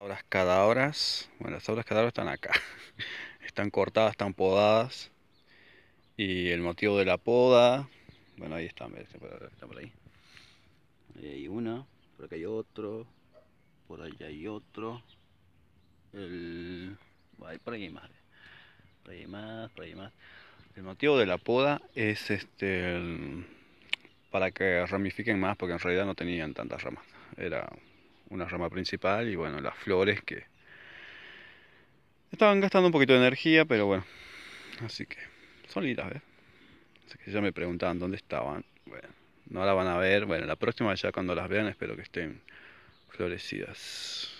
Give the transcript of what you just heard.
Las horas bueno, las cada están acá. Están cortadas, están podadas. Y el motivo de la poda, bueno, ahí están, están por ahí. Ahí hay una, por acá hay otro, por allá hay otro. El, por ahí eh. más, por ahí más, por ahí más. El motivo de la poda es este para que ramifiquen más, porque en realidad no tenían tantas ramas. Era una rama principal y bueno, las flores que estaban gastando un poquito de energía, pero bueno, así que son lindas, que ya me preguntaban dónde estaban. Bueno, no la van a ver, bueno, la próxima ya cuando las vean espero que estén florecidas.